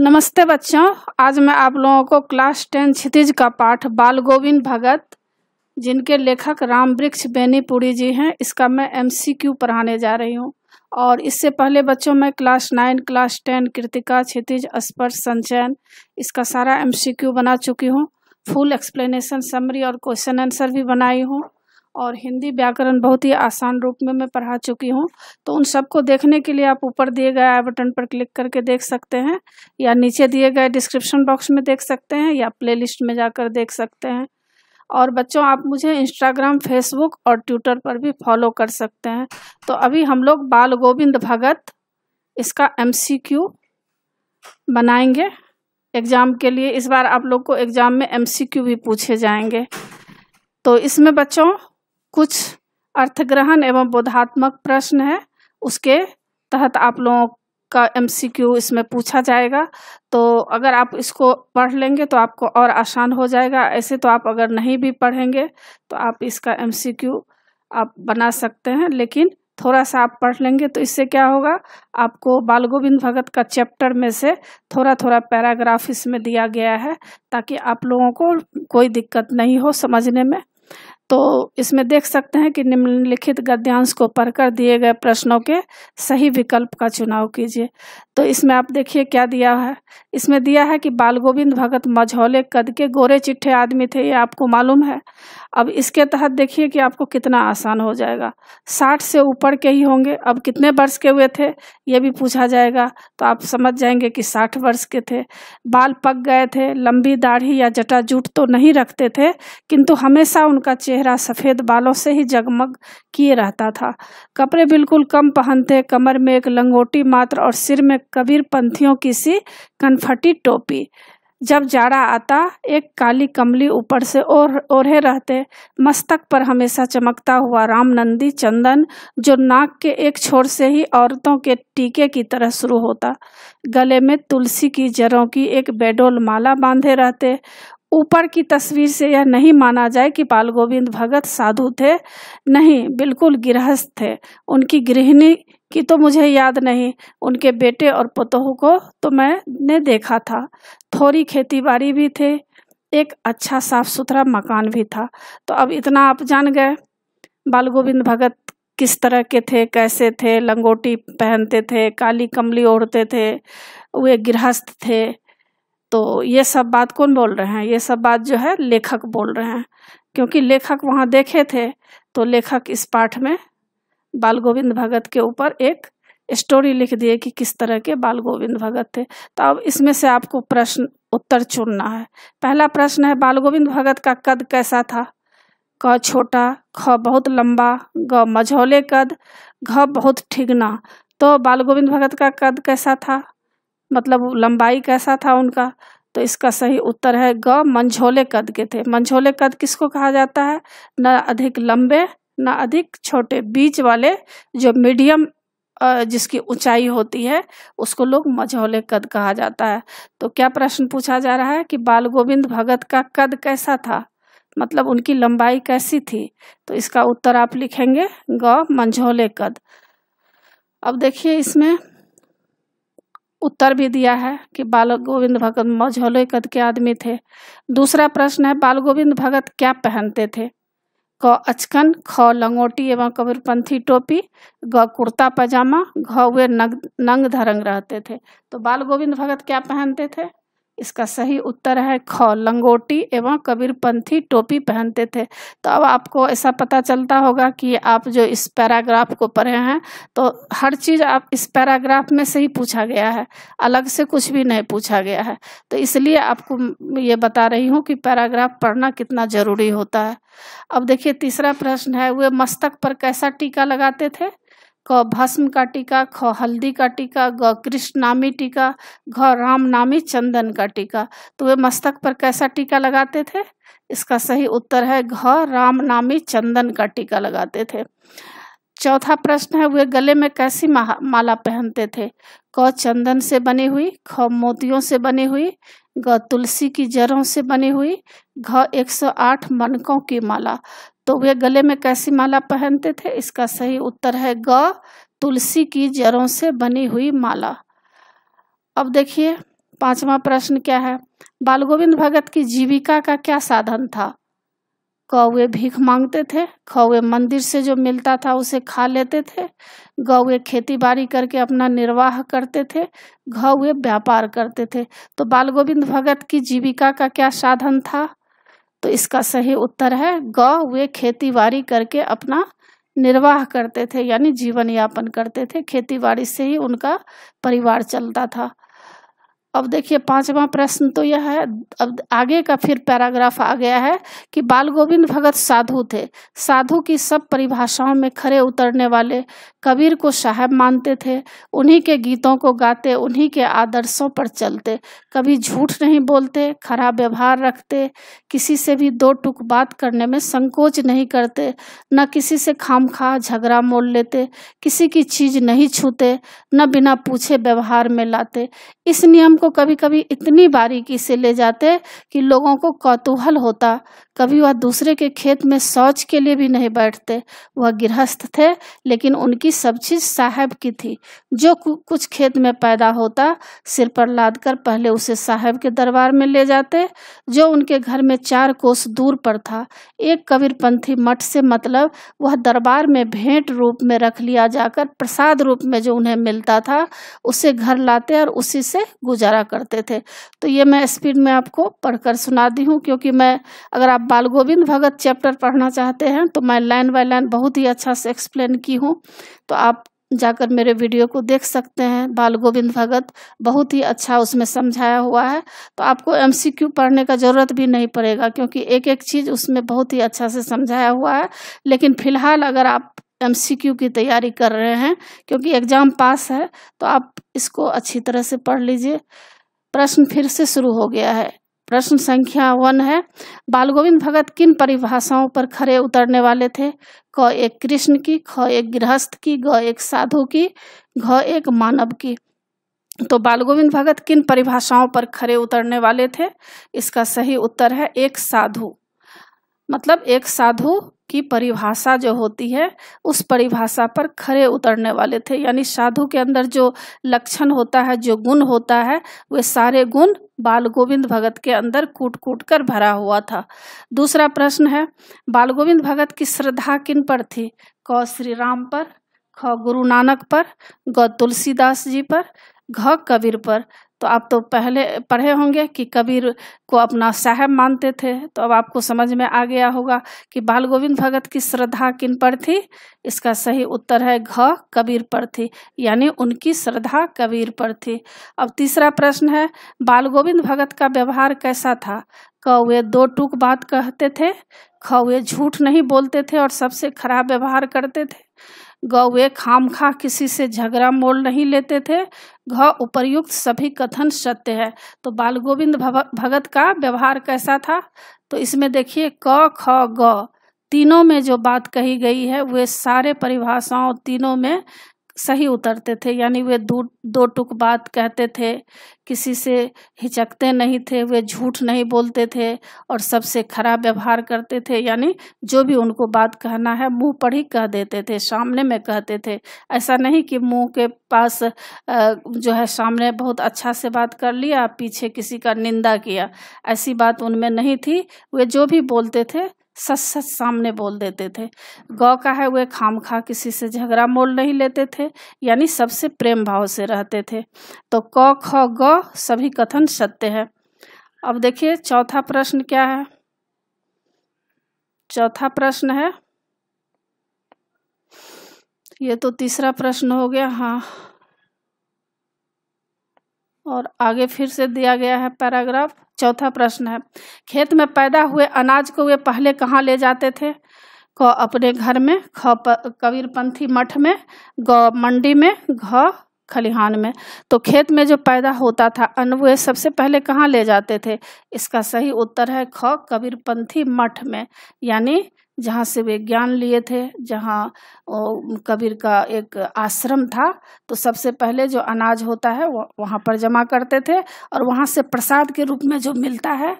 नमस्ते बच्चों आज मैं आप लोगों को क्लास टेन क्षितिज का पाठ बाल गोविंद भगत जिनके लेखक राम वृक्ष बेनीपुरी जी हैं इसका मैं एमसीक्यू पढ़ाने जा रही हूँ और इससे पहले बच्चों मैं class nine class ten Kritika Kshitij Sparsh Sanchayan इसका सारा एमसीक्यू बना चुकी हूँ फुल एक्सप्लेनेशन समरी और क्वेश्चन आंसर भी बनाई हूँ और हिंदी व्याकरण बहुत ही आसान रूप में मैं पढ़ा चुकी हूँ तो उन सबको देखने के लिए आप ऊपर दिए गए आई बटन पर क्लिक करके देख सकते हैं या नीचे दिए गए डिस्क्रिप्शन बॉक्स में देख सकते हैं या प्लेलिस्ट में जाकर देख सकते हैं और बच्चों आप मुझे इंस्टाग्राम फेसबुक और ट्विटर पर भी फॉलो कर सकते हैं तो अभी हम लोग बाल गोविंद भगत इसका एम बनाएंगे एग्ज़ाम के लिए इस बार आप लोग को एग्ज़ाम में एम भी पूछे जाएंगे तो इसमें बच्चों कुछ अर्थग्रहण एवं बोधात्मक प्रश्न है उसके तहत आप लोगों का एमसीक्यू इसमें पूछा जाएगा तो अगर आप इसको पढ़ लेंगे तो आपको और आसान हो जाएगा ऐसे तो आप अगर नहीं भी पढ़ेंगे तो आप इसका एमसीक्यू आप बना सकते हैं लेकिन थोड़ा सा आप पढ़ लेंगे तो इससे क्या होगा आपको बाल गोविंद भगत का चैप्टर में से थोड़ा थोड़ा पैराग्राफ इसमें दिया गया है ताकि आप लोगों को कोई दिक्कत नहीं हो समझने में तो इसमें देख सकते हैं कि निम्नलिखित गद्यांश को पढ़कर दिए गए प्रश्नों के सही विकल्प का चुनाव कीजिए तो इसमें आप देखिए क्या दिया है इसमें दिया है कि बाल गोविंद भगत मझौले कद के गोरे चिट्ठे आदमी थे ये आपको मालूम है अब इसके तहत देखिए कि आपको कितना आसान हो जाएगा साठ से ऊपर के ही होंगे अब कितने वर्ष के हुए थे ये भी पूछा जाएगा तो आप समझ जाएंगे कि साठ वर्ष के थे बाल पक गए थे लंबी दाढ़ी या जटाजूट तो नहीं रखते थे किंतु हमेशा उनका चेहरा चेहरा सफ़ेद बालों से ही जगमग किए रहता था कपड़े बिल्कुल कम पहनते कमर में एक लंगोटी मात्र और सिर में कबीर पंथियों की सी कनफटी टोपी जब जाड़ा आता एक काली कमली ऊपर से और ओढ़े रहते मस्तक पर हमेशा चमकता हुआ रामनंदी चंदन जो नाक के एक छोर से ही औरतों के टीके की तरह शुरू होता गले में तुलसी की जड़ों की एक बेडोल माला बांधे रहते ऊपर की तस्वीर से यह नहीं माना जाए कि बाल गोविंद भगत साधु थे नहीं बिल्कुल गृहस्थ थे उनकी गृहिणी की तो मुझे याद नहीं उनके बेटे और पोतों को तो मैंने देखा था थोड़ी खेतीबाड़ी भी थे एक अच्छा साफ सुथरा मकान भी था तो अब इतना आप जान गए बाल गोविंद भगत किस तरह के थे कैसे थे लंगोटी पहनते थे काली कमली ओढ़ते थे वे गृहस्थ थे तो ये सब बात कौन बोल रहे हैं ये सब बात जो है लेखक बोल रहे हैं क्योंकि लेखक वहाँ देखे थे तो लेखक इस पाठ में बाल गोविंद भगत के ऊपर एक स्टोरी लिख दिए कि किस तरह के बाल गोविंद भगत थे तो अब इसमें से आपको प्रश्न उत्तर चुनना है पहला प्रश्न है बाल गोविंद भगत का कद कैसा था क छोटा ख बहुत लंबा ग मझौले कद घ बहुत ठिगना तो बाल गोविंद भगत का कद कैसा था मतलब लंबाई कैसा था उनका तो इसका सही उत्तर है ग मंझोले कद के थे मंझोले कद किसको कहा जाता है न अधिक लंबे न अधिक छोटे बीच वाले जो मीडियम जिसकी ऊंचाई होती है उसको लोग मझोले कद कहा जाता है तो क्या प्रश्न पूछा जा रहा है कि बाल गोविंद भगत का कद कैसा था मतलब उनकी लंबाई कैसी थी तो इसका उत्तर आप लिखेंगे ग मंझोले कद अब देखिए इसमें उत्तर भी दिया है कि बाल गोविंद भगत मझौले कद के आदमी थे दूसरा प्रश्न है बाल गोविंद भगत क्या पहनते थे क अचकन ख लंगोटी एवं कबीरपंथी टोपी ग कुर्ता पजामा घ वे नंग धरंग रहते थे तो बाल गोविंद भगत क्या पहनते थे इसका सही उत्तर है ख लंगोटी एवं कबीरपंथी टोपी पहनते थे तो अब आपको ऐसा पता चलता होगा कि आप जो इस पैराग्राफ को पढ़े हैं तो हर चीज़ आप इस पैराग्राफ में से ही पूछा गया है अलग से कुछ भी नहीं पूछा गया है तो इसलिए आपको ये बता रही हूँ कि पैराग्राफ पढ़ना कितना ज़रूरी होता है अब देखिए तीसरा प्रश्न है वे मस्तक पर कैसा टीका लगाते थे क भस्म का टीका ख हल्दी का टीका ग कृष्ण नामी टीका घ राम नामी चंदन का टीका तो वे मस्तक पर कैसा टीका लगाते थे इसका सही उत्तर है घ राम नामी चंदन का टीका लगाते थे चौथा प्रश्न है वे गले में कैसी माला पहनते थे क चंदन से बनी हुई ख मोतियों से बनी हुई ग तुलसी की जड़ों से बनी हुई घ 108 मनकों की माला तो वे गले में कैसी माला पहनते थे इसका सही उत्तर है ग तुलसी की जड़ों से बनी हुई माला अब देखिए पांचवा प्रश्न क्या है बाल गोविंद भगत की जीविका का क्या साधन था क वे भीख मांगते थे ख वे मंदिर से जो मिलता था उसे खा लेते थे ग वे खेती बाड़ी करके अपना निर्वाह करते थे घ वे व्यापार करते थे तो बाल गोविंद भगत की जीविका का क्या साधन था तो इसका सही उत्तर है गौ वे खेती बाड़ी करके अपना निर्वाह करते थे यानी जीवन यापन करते थे खेती बाड़ी से ही उनका परिवार चलता था अब देखिए पांचवा प्रश्न तो यह है अब आगे का फिर पैराग्राफ आ गया है कि बाल गोविंद भगत साधु थे साधु की सब परिभाषाओं में खरे उतरने वाले कबीर को साहब मानते थे उन्हीं के गीतों को गाते उन्हीं के आदर्शों पर चलते कभी झूठ नहीं बोलते खराब व्यवहार रखते किसी से भी दो टुक बात करने में संकोच नहीं करते न किसी से खाम खा झगड़ा मोल लेते किसी की चीज नहीं छूते न बिना पूछे व्यवहार में लाते इस नियम को कभी कभी इतनी बारीकी से ले जाते कि लोगों को कौतूहल होता कभी वह दूसरे के खेत में शौच के लिए भी नहीं बैठते वह गृहस्थ थे लेकिन उनकी सब चीज़ साहब की थी जो कुछ खेत में पैदा होता सिर पर लाद कर पहले उसे साहब के दरबार में ले जाते जो उनके घर में चार कोस दूर पर था एक कबीरपंथी मठ से मतलब वह दरबार में भेंट रूप में रख लिया जाकर प्रसाद रूप में जो उन्हें मिलता था उसे घर लाते और उसी से गुजार करा करते थे तो ये मैं स्पीड में आपको पढ़कर सुना दी हूँ क्योंकि मैं अगर आप बाल गोविंद भगत चैप्टर पढ़ना चाहते हैं तो मैं लाइन बाय लाइन बहुत ही अच्छा से एक्सप्लेन की हूँ तो आप जाकर मेरे वीडियो को देख सकते हैं बाल गोविंद भगत बहुत ही अच्छा उसमें समझाया हुआ है तो आपको एमसीक्यू पढ़ने का ज़रूरत भी नहीं पड़ेगा क्योंकि एक एक चीज़ उसमें बहुत ही अच्छा से समझाया हुआ है लेकिन फिलहाल अगर आप एमसीक्यू की तैयारी कर रहे हैं क्योंकि एग्ज़ाम पास है तो आप इसको अच्छी तरह से पढ़ लीजिए प्रश्न फिर से शुरू हो गया है प्रश्न संख्या वन है बाल गोविंद भगत किन परिभाषाओं पर खड़े उतरने वाले थे क एक कृष्ण की ख एक गृहस्थ की ग एक साधु की घ एक मानव की तो बाल गोविंद भगत किन परिभाषाओं पर खड़े उतरने वाले थे इसका सही उत्तर है एक साधु मतलब एक साधु की परिभाषा जो होती है उस परिभाषा पर खरे उतरने वाले थे यानी साधु के अंदर जो लक्षण होता है जो गुण होता है वे सारे गुण बाल गोविंद भगत के अंदर कूट कूट कर भरा हुआ था दूसरा प्रश्न है बाल गोविंद भगत की श्रद्धा किन पर थी क श्री राम पर ख गुरु नानक पर ग तुलसीदास जी पर घ कबीर पर तो आप तो पहले पढ़े होंगे कि कबीर को अपना साहब मानते थे तो अब आपको समझ में आ गया होगा कि बाल गोविंद भगत की श्रद्धा किन पर थी इसका सही उत्तर है घ कबीर पर थी यानी उनकी श्रद्धा कबीर पर थी अब तीसरा प्रश्न है बाल गोविंद भगत का व्यवहार कैसा था क वे दो टूक बात कहते थे ख वे झूठ नहीं बोलते थे और सबसे खराब व्यवहार करते थे गौवे खाम खा किसी से झगड़ा मोल नहीं लेते थे घ उपर्युक्त सभी कथन सत्य है तो बाल गोविंद भगत का व्यवहार कैसा था तो इसमें देखिए क ख ग तीनों में जो बात कही गई है वे सारे परिभाषाओं तीनों में सही उतरते थे यानी वे दो दो टुक बात कहते थे किसी से हिचकते नहीं थे वे झूठ नहीं बोलते थे और सबसे खराब व्यवहार करते थे यानी जो भी उनको बात कहना है मुंह पर ही कह देते थे सामने में कहते थे ऐसा नहीं कि मुंह के पास जो है सामने बहुत अच्छा से बात कर लिया पीछे किसी का निंदा किया ऐसी बात उनमें नहीं थी वे जो भी बोलते थे सच सच सामने बोल देते थे गौ का है वे खाम खा किसी से झगड़ा मोल नहीं लेते थे यानी सबसे प्रेम भाव से रहते थे तो क ख ग सभी कथन सत्य है अब देखिए चौथा प्रश्न क्या है चौथा प्रश्न है ये तो तीसरा प्रश्न हो गया हाँ और आगे फिर से दिया गया है पैराग्राफ चौथा प्रश्न है खेत में पैदा हुए अनाज को वे पहले कहाँ ले जाते थे क अपने घर में ख कबीरपंथी मठ में ग मंडी में घ खलिहान में तो खेत में जो पैदा होता था अन्न वे सबसे पहले कहाँ ले जाते थे इसका सही उत्तर है ख कबीरपंथी मठ में यानी जहाँ से वे ज्ञान लिए थे जहाँ कबीर का एक आश्रम था तो सबसे पहले जो अनाज होता है वह वहाँ पर जमा करते थे और वहाँ से प्रसाद के रूप में जो मिलता है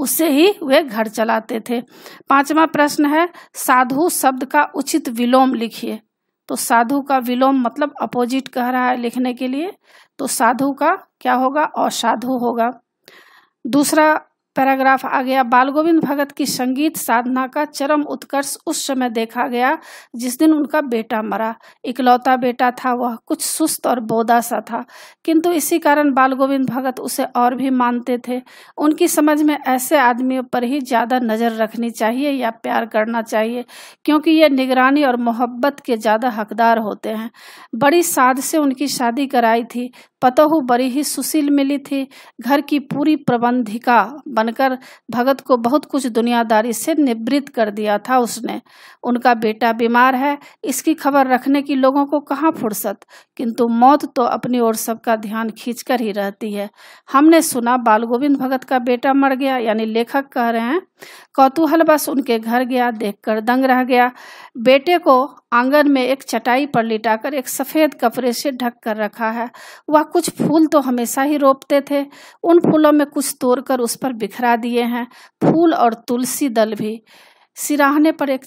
उससे ही वे घर चलाते थे पांचवा प्रश्न है साधु शब्द का उचित विलोम लिखिए तो साधु का विलोम मतलब अपोजिट कह रहा है लिखने के लिए तो साधु का क्या होगा असाधु होगा दूसरा पैराग्राफ आ गया बाल गोविंद भगत की संगीत साधना का चरम उत्कर्ष उस समय देखा गया जिस दिन उनका बेटा मरा इकलौता बेटा था वह कुछ सुस्त और बोदा सा था किंतु इसी कारण बाल गोविंद भगत उसे और भी मानते थे उनकी समझ में ऐसे आदमियों पर ही ज़्यादा नज़र रखनी चाहिए या प्यार करना चाहिए क्योंकि ये निगरानी और मोहब्बत के ज़्यादा हकदार होते हैं बड़ी साध से उनकी शादी कराई थी पतहु बड़ी ही सुशील मिली थी घर की पूरी प्रबंधिका बनकर भगत को बहुत कुछ दुनियादारी से निवृत्त कर दिया था उसने उनका बेटा बीमार है इसकी खबर रखने की लोगों को कहाँ फुर्सत किंतु मौत तो अपनी ओर सबका ध्यान खींचकर ही रहती है हमने सुना बाल गोविंद भगत का बेटा मर गया यानी लेखक कह रहे हैं कौतूहल बस उनके घर गया देखकर दंग रह गया बेटे को आंगन में एक चटाई पर लिटाकर एक सफ़ेद कपड़े से ढक कर रखा है वह कुछ फूल तो हमेशा ही रोपते थे उन फूलों में कुछ तोड़कर उस पर बिखरा दिए हैं फूल और तुलसी दल भी सिराहने पर एक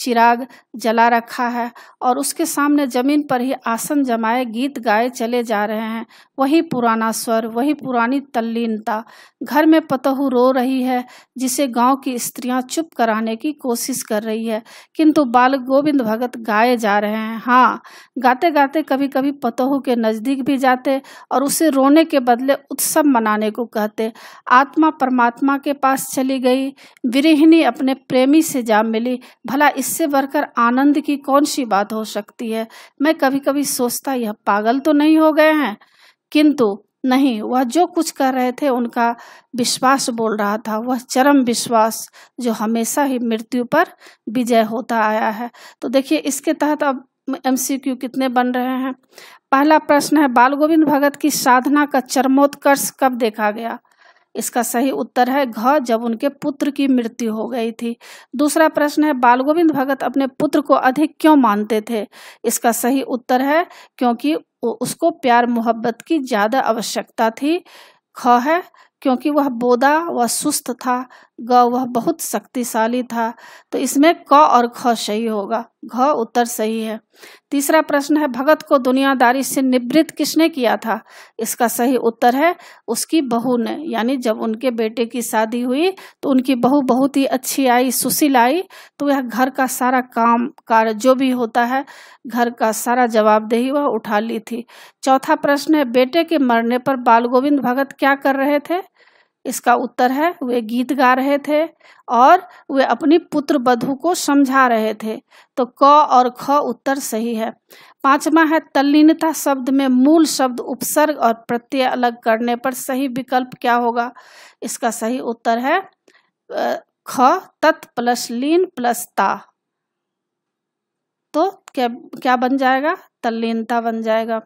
चिराग जला रखा है और उसके सामने जमीन पर ही आसन जमाए गीत गाए चले जा रहे हैं वही पुराना स्वर वही पुरानी तल्लीनता घर में पतहू रो रही है जिसे गांव की स्त्रियां चुप कराने की कोशिश कर रही है किंतु बाल गोविंद भगत गाए जा रहे हैं हाँ गाते गाते कभी कभी पतहू के नज़दीक भी जाते और उसे रोने के बदले उत्सव मनाने को कहते आत्मा परमात्मा के पास चली गई विरहिणी अपने प्रेमी से जा मिली भला इससे बढ़कर आनंद की कौन सी बात हो सकती है मैं कभी कभी सोचता यह पागल तो नहीं हो गए हैं किंतु नहीं वह जो कुछ कर रहे थे उनका विश्वास बोल रहा था वह चरम विश्वास जो हमेशा ही मृत्यु पर विजय होता आया है तो देखिए इसके तहत अब एमसीक्यू कितने बन रहे हैं पहला प्रश्न है बाल गोविंद भगत की साधना का चरमोत्कर्ष कब देखा गया इसका सही उत्तर है घ जब उनके पुत्र की मृत्यु हो गई थी दूसरा प्रश्न है बाल गोविंद भगत अपने पुत्र को अधिक क्यों मानते थे इसका सही उत्तर है क्योंकि उसको प्यार मोहब्बत की ज़्यादा आवश्यकता थी ख है क्योंकि वह बोदा व सुस्त था ग वह बहुत शक्तिशाली था तो इसमें क और ख सही होगा घ उत्तर सही है तीसरा प्रश्न है भगत को दुनियादारी से निवृत्त किसने किया था इसका सही उत्तर है उसकी बहू ने यानी जब उनके बेटे की शादी हुई तो उनकी बहू बहुत ही अच्छी आई सुशील आई तो वह घर का सारा काम कार्य जो भी होता है घर का सारा जवाबदेही वह उठा ली थी चौथा प्रश्न है बेटे के मरने पर बाल गोविंद भगत क्या कर रहे थे इसका उत्तर है वे गीत गा रहे थे और वे अपनी पुत्र बधु को समझा रहे थे तो क और ख उत्तर सही है पांचवा है तल्लीनता शब्द में मूल शब्द उपसर्ग और प्रत्यय अलग करने पर सही विकल्प क्या होगा इसका सही उत्तर है ख तत् प्लस लीन प्लस ता तो क्या क्या बन जाएगा तल्लीनता बन जाएगा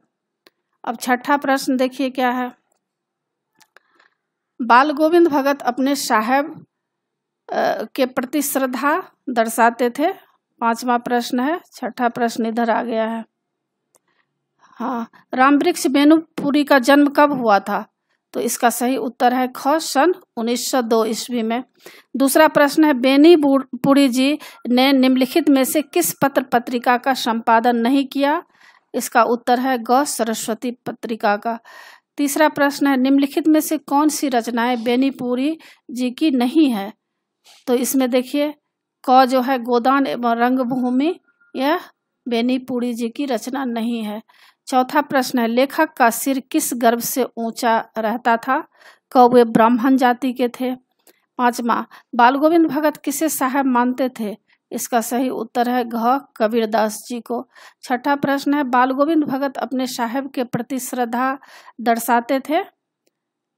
अब छठा प्रश्न देखिए क्या है बाल गोविंद भगत अपने साहेब के प्रति श्रद्धा दर्शाते थे पांचवा प्रश्न है छठा प्रश्न इधर आ गया है हाँ राम वृक्ष बेनुपुरी का जन्म कब हुआ था तो इसका सही उत्तर है ख सन 1902 ईस्वी में दूसरा प्रश्न है बेनी पुरी जी ने निम्नलिखित में से किस पत्र पत्रिका का संपादन नहीं किया इसका उत्तर है ग सरस्वती पत्रिका का तीसरा प्रश्न है निम्नलिखित में से कौन सी रचनाएं बेनीपुरी जी की नहीं है तो इसमें देखिए क जो है गोदान एवं रंगभूमि यह बेनीपुरी जी की रचना नहीं है चौथा प्रश्न है लेखक का सिर किस गर्भ से ऊंचा रहता था क वे ब्राह्मण जाति के थे पांचवा बाल गोविंद भगत किसे साहब मानते थे इसका सही उत्तर है घ कबीरदास जी को छठा प्रश्न है बाल गोविंद भगत अपने साहेब के प्रति श्रद्धा दर्शाते थे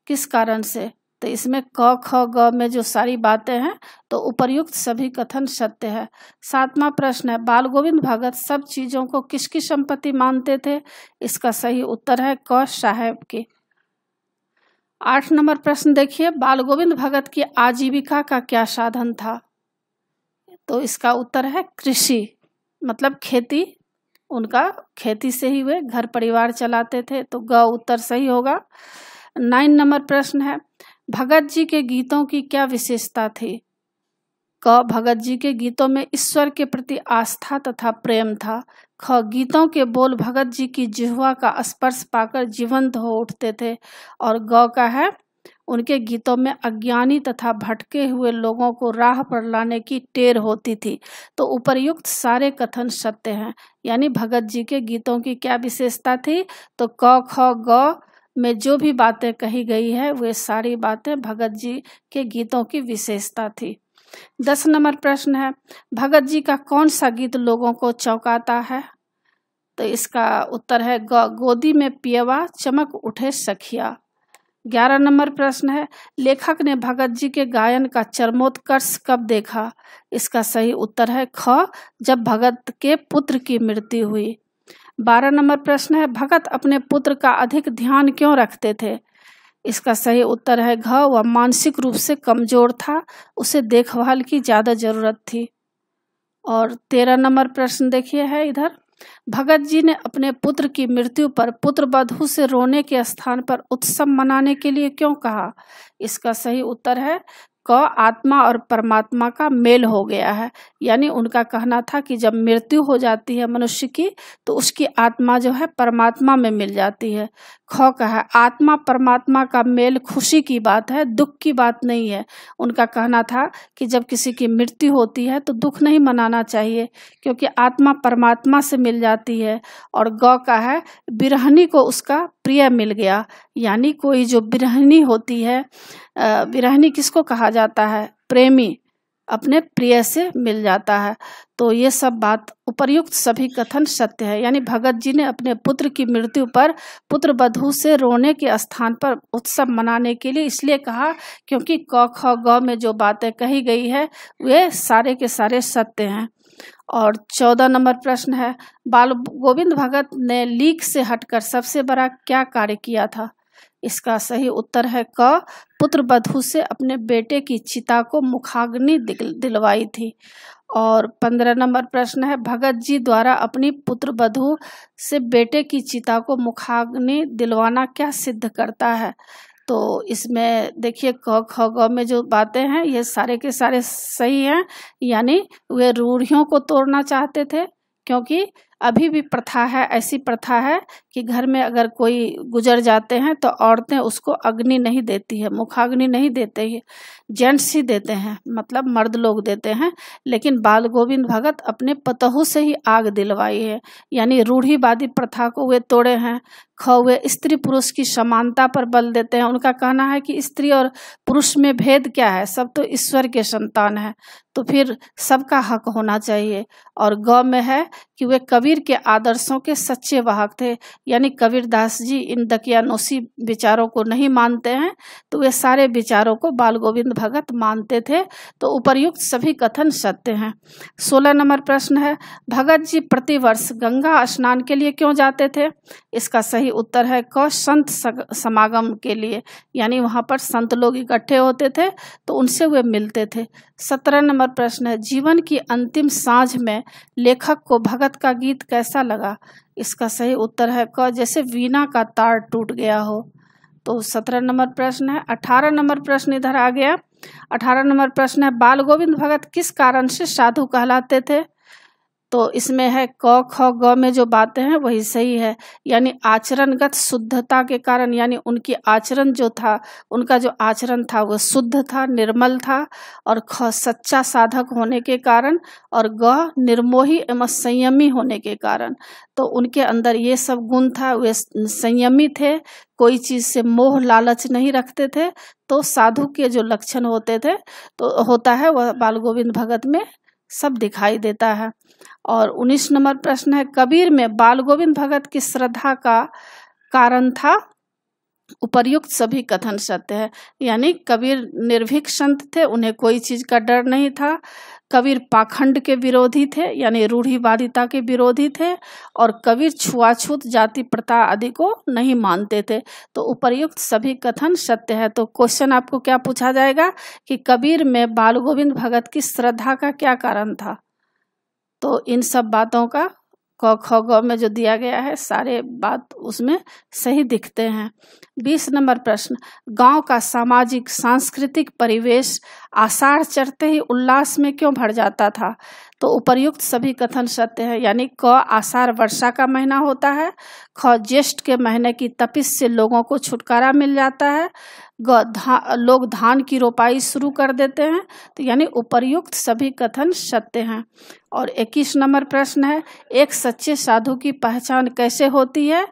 किस कारण से तो इसमें क ख ग में जो सारी बातें हैं तो उपर्युक्त सभी कथन सत्य है सातवां प्रश्न है बाल गोविंद भगत सब चीज़ों को किसकी संपत्ति मानते थे इसका सही उत्तर है क साहेब की आठ नंबर प्रश्न देखिए बाल गोविंद भगत की आजीविका का क्या साधन था तो इसका उत्तर है कृषि मतलब खेती उनका खेती से ही वे घर परिवार चलाते थे तो ग उत्तर सही होगा नाइन नंबर प्रश्न है भगत जी के गीतों की क्या विशेषता थी क भगत जी के गीतों में ईश्वर के प्रति आस्था तथा प्रेम था ख गीतों के बोल भगत जी की जिहवा का स्पर्श पाकर जीवंत हो उठते थे और ग का है उनके गीतों में अज्ञानी तथा भटके हुए लोगों को राह पर लाने की टेर होती थी तो उपर्युक्त सारे कथन सत्य हैं यानी भगत जी के गीतों की क्या विशेषता थी तो क ख ग में जो भी बातें कही गई है वे सारी बातें भगत जी के गीतों की विशेषता थी दस नंबर प्रश्न है भगत जी का कौन सा गीत लोगों को चौंकाता है तो इसका उत्तर है गोदी में पियवा चमक उठे सखिया ग्यारह नंबर प्रश्न है लेखक ने भगत जी के गायन का चरमोत्कर्ष कब देखा इसका सही उत्तर है ख जब भगत के पुत्र की मृत्यु हुई बारह नंबर प्रश्न है भगत अपने पुत्र का अधिक ध्यान क्यों रखते थे इसका सही उत्तर है घ वह मानसिक रूप से कमजोर था उसे देखभाल की ज़्यादा जरूरत थी और तेरह नंबर प्रश्न देखिए है इधर भगत जी ने अपने पुत्र की मृत्यु पर पुत्र बधु से रोने के स्थान पर उत्सव मनाने के लिए क्यों कहा इसका सही उत्तर है का आत्मा और परमात्मा का मेल हो गया है यानी उनका कहना था कि जब मृत्यु हो जाती है मनुष्य की तो उसकी आत्मा जो है परमात्मा में मिल जाती है ख का है आत्मा परमात्मा का मेल खुशी की बात है दुख की बात नहीं है उनका कहना था कि जब किसी की मृत्यु होती है तो दुख नहीं मनाना चाहिए क्योंकि आत्मा परमात्मा से मिल जाती है और ग का है बिरहनी को उसका प्रिय मिल गया यानी कोई जो बिरहनी होती है बिरहनी किसको कहा जाता है प्रेमी अपने प्रिय से मिल जाता है तो ये सब बात उपर्युक्त सभी कथन सत्य है यानी भगत जी ने अपने पुत्र की मृत्यु पर पुत्र बधू से रोने के स्थान पर उत्सव मनाने के लिए इसलिए कहा क्योंकि क ख ग में जो बातें कही गई है वे सारे के सारे सत्य हैं और चौदह नंबर प्रश्न है बाल गोविंद भगत ने लीक से हटकर सबसे बड़ा क्या कार्य किया था इसका सही उत्तर है क पुत्र बधू से अपने बेटे की चिता को मुखाग्नि दिलवाई थी और पंद्रह नंबर प्रश्न है भगत जी द्वारा अपनी पुत्र बधु से बेटे की चिता को मुखाग्नि दिलवाना क्या सिद्ध करता है तो इसमें देखिए क ख ग में जो बातें हैं ये सारे के सारे सही हैं यानी वे रूढ़ियों को तोड़ना चाहते थे क्योंकि अभी भी प्रथा है ऐसी प्रथा है कि घर में अगर कोई गुजर जाते हैं तो औरतें उसको अग्नि नहीं देती है मुखाग्नि नहीं देते है जेंट्स ही देते हैं मतलब मर्द लोग देते हैं लेकिन बाल गोविंद भगत अपने पतहू से ही आग दिलवाई है यानी रूढ़ीवादी प्रथा को वे तोड़े हैं ख हुए स्त्री पुरुष की समानता पर बल देते हैं उनका कहना है कि स्त्री और पुरुष में भेद क्या है सब तो ईश्वर के संतान है तो फिर सबका हक होना चाहिए और गौ में है कि वे कवि कबीर के आदर्शों के सच्चे वाहक थे यानी कबीर दास जी इन दकियानोसी विचारों को नहीं मानते हैं तो वे सारे विचारों को बाल गोविंद भगत मानते थे तो उपर्युक्त सभी कथन सत्य हैं सोलह नंबर प्रश्न है भगत जी प्रतिवर्ष गंगा स्नान के लिए क्यों जाते थे इसका सही उत्तर है क संत समागम के लिए यानी वहाँ पर संत लोग इकट्ठे होते थे तो उनसे वे मिलते थे सत्रह नंबर प्रश्न है जीवन की अंतिम सांझ में लेखक को भगत का गीत गीत कैसा लगा इसका सही उत्तर है क जैसे वीणा का तार टूट गया हो तो सत्रह नंबर प्रश्न है अठारह नंबर प्रश्न इधर आ गया अठारह नंबर प्रश्न है बाल गोविंद भगत किस कारण से साधु कहलाते थे तो इसमें है क ख ग में जो बातें हैं वही सही है यानी आचरणगत शुद्धता के कारण यानी उनकी आचरण जो था उनका जो आचरण था वो शुद्ध था निर्मल था और ख सच्चा साधक होने के कारण और ग निर्मोही एवं संयमी होने के कारण तो उनके अंदर ये सब गुण था वे संयमी थे कोई चीज़ से मोह लालच नहीं रखते थे तो साधु के जो लक्षण होते थे तो होता है वह बाल गोविंद भगत में सब दिखाई देता है और 19 नंबर प्रश्न है कबीर में बाल गोविंद भगत की श्रद्धा का कारण था उपर्युक्त सभी कथन सत्य है यानी कबीर निर्भीक संत थे उन्हें कोई चीज का डर नहीं था कबीर पाखंड के विरोधी थे यानी रूढ़िवादिता के विरोधी थे और कबीर छुआछूत जाति प्रथा आदि को नहीं मानते थे तो उपर्युक्त सभी कथन सत्य है तो क्वेश्चन आपको क्या पूछा जाएगा कि कबीर में बाल गोविंद भगत की श्रद्धा का क्या कारण था तो इन सब बातों का क ख ग में जो दिया गया है सारे बात उसमें सही दिखते हैं बीस नंबर प्रश्न गांव का सामाजिक सांस्कृतिक परिवेश आषाढ़ चढ़ते ही उल्लास में क्यों भर जाता था तो उपर्युक्त सभी कथन सत्य है यानी क आषाढ़ वर्षा का महीना होता है ख ज्येष्ठ के महीने की तपिस से लोगों को छुटकारा मिल जाता है ग धा, लोग धान की रोपाई शुरू कर देते हैं तो यानी उपर्युक्त सभी कथन सत्य हैं और इक्कीस नंबर प्रश्न है एक सच्चे साधु की पहचान कैसे होती है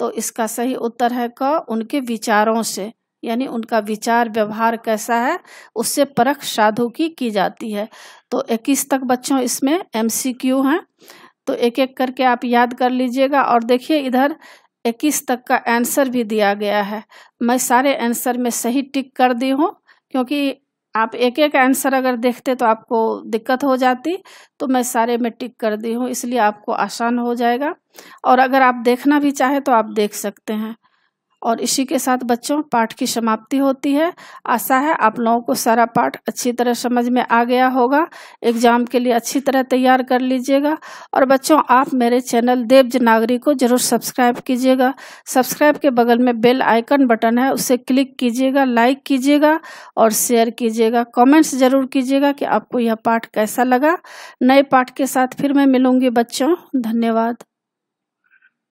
तो इसका सही उत्तर है क उनके विचारों से यानी उनका विचार व्यवहार कैसा है उससे परख साधु की की जाती है तो इक्कीस तक बच्चों इसमें एमसीक्यू हैं तो एक एक करके आप याद कर लीजिएगा और देखिए इधर इक्कीस तक का आंसर भी दिया गया है मैं सारे आंसर में सही टिक कर दी हूँ क्योंकि आप एक एक आंसर अगर देखते तो आपको दिक्कत हो जाती तो मैं सारे में टिक कर दी हूँ इसलिए आपको आसान हो जाएगा और अगर आप देखना भी चाहें तो आप देख सकते हैं और इसी के साथ बच्चों पाठ की समाप्ति होती है आशा है आप लोगों को सारा पाठ अच्छी तरह समझ में आ गया होगा एग्ज़ाम के लिए अच्छी तरह तैयार कर लीजिएगा और बच्चों आप मेरे चैनल देवज नागरी को ज़रूर सब्सक्राइब कीजिएगा सब्सक्राइब के बगल में बेल आइकन बटन है उसे क्लिक कीजिएगा लाइक कीजिएगा और शेयर कीजिएगा कॉमेंट्स ज़रूर कीजिएगा कि आपको यह पाठ कैसा लगा नए पाठ के साथ फिर मैं मिलूँगी बच्चों धन्यवाद